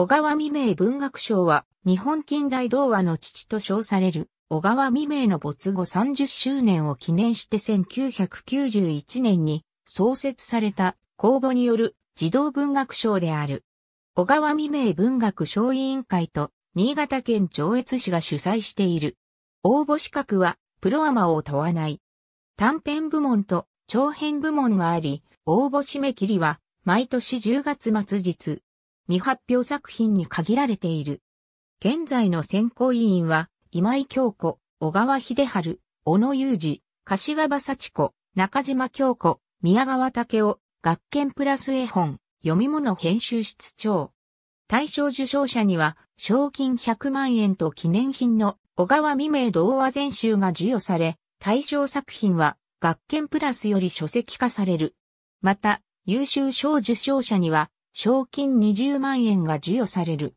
小川未明文学賞は、日本近代童話の父と称される、小川未明の没後30周年を記念して1991年に創設された公募による児童文学賞である。小川未明文学賞委員会と新潟県上越市が主催している。応募資格はプロアマを問わない。短編部門と長編部門があり、応募締め切りは毎年10月末日。未発表作品に限られている。現在の選考委員は、今井京子、小川秀春、小野裕二、柏葉幸子、中島京子、宮川武夫、学研プラス絵本、読み物編集室長。対象受賞者には、賞金100万円と記念品の小川未明童話全集が授与され、対象作品は、学研プラスより書籍化される。また、優秀賞受賞者には、賞金20万円が授与される。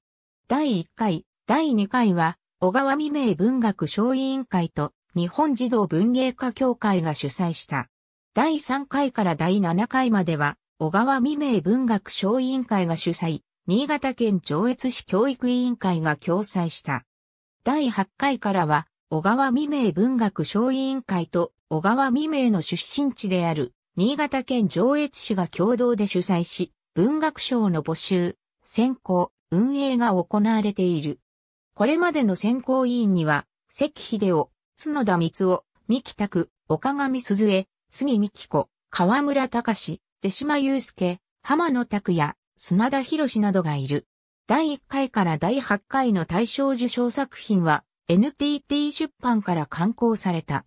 第1回、第2回は、小川未明文学賞委員会と日本児童文芸家協会が主催した。第3回から第7回までは、小川未明文学賞委員会が主催、新潟県上越市教育委員会が共催した。第8回からは、小川未明文学賞委員会と小川未明の出身地である、新潟県上越市が共同で主催し、文学賞の募集、選考、運営が行われている。これまでの選考委員には、関秀夫、角田光夫、三木拓、岡上鈴江、杉美紀子、河村隆、手島祐介、浜野拓也、砂田博などがいる。第1回から第8回の大賞受賞作品は、NTT 出版から刊行された。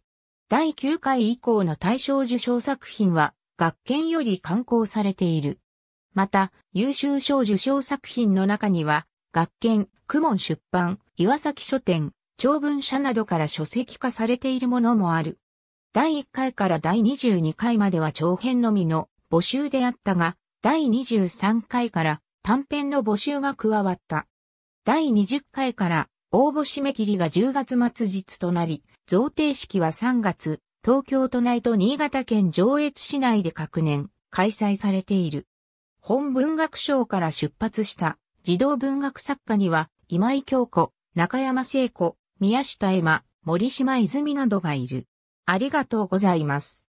第9回以降の大賞受賞作品は、学研より刊行されている。また、優秀賞受賞作品の中には、学研、公文出版、岩崎書店、長文社などから書籍化されているものもある。第1回から第22回までは長編のみの募集であったが、第23回から短編の募集が加わった。第20回から応募締め切りが10月末日となり、贈呈式は3月、東京都内と新潟県上越市内で各年開催されている。本文学賞から出発した児童文学作家には今井京子、中山聖子、宮下絵馬、森島泉などがいる。ありがとうございます。